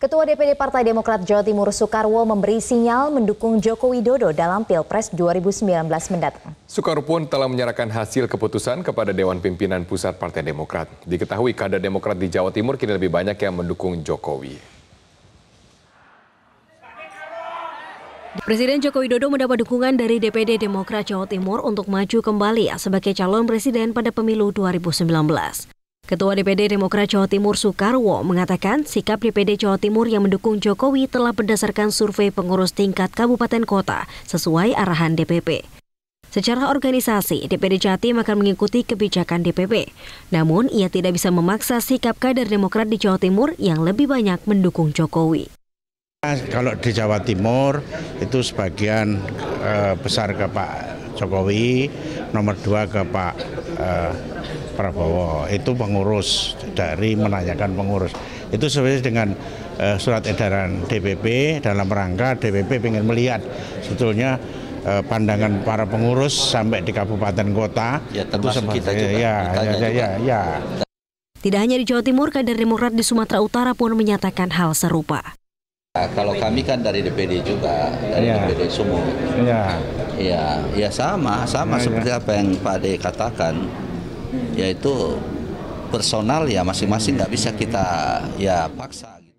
Ketua DPD Partai Demokrat Jawa Timur Soekarwo memberi sinyal mendukung Joko Widodo dalam Pilpres 2019 mendatang. Soekarwo pun telah menyerahkan hasil keputusan kepada Dewan Pimpinan Pusat Partai Demokrat. Diketahui kader Demokrat di Jawa Timur kini lebih banyak yang mendukung Jokowi. Presiden Joko Widodo mendapat dukungan dari DPD Demokrat Jawa Timur untuk maju kembali sebagai calon presiden pada pemilu 2019. Ketua DPD Demokrat Jawa Timur Soekarwo mengatakan sikap DPD Jawa Timur yang mendukung Jokowi telah berdasarkan survei pengurus tingkat kabupaten kota sesuai arahan DPP. Secara organisasi, DPD Jatim akan mengikuti kebijakan DPP. Namun, ia tidak bisa memaksa sikap kader Demokrat di Jawa Timur yang lebih banyak mendukung Jokowi. Nah, kalau di Jawa Timur, itu sebagian eh, besar ke Pak Jokowi, nomor dua ke Pak eh, Prabowo itu pengurus dari menanyakan pengurus itu sesuai dengan uh, surat edaran DPP dalam rangka DPP ingin melihat sebetulnya uh, pandangan para pengurus sampai di kabupaten kota ya itu sama, kita juga ya kita ya, ya, juga. ya ya ya tidak hanya di Jawa Timur kader Demokrat di Sumatera Utara pun menyatakan hal serupa Nah, kalau kami kan dari DPD juga, dari ya. DPD Sumut. Ya ya ya sama, sama ya, ya. seperti apa yang Pak De katakan yaitu personal ya masing-masing nggak bisa kita ya paksa. Gitu.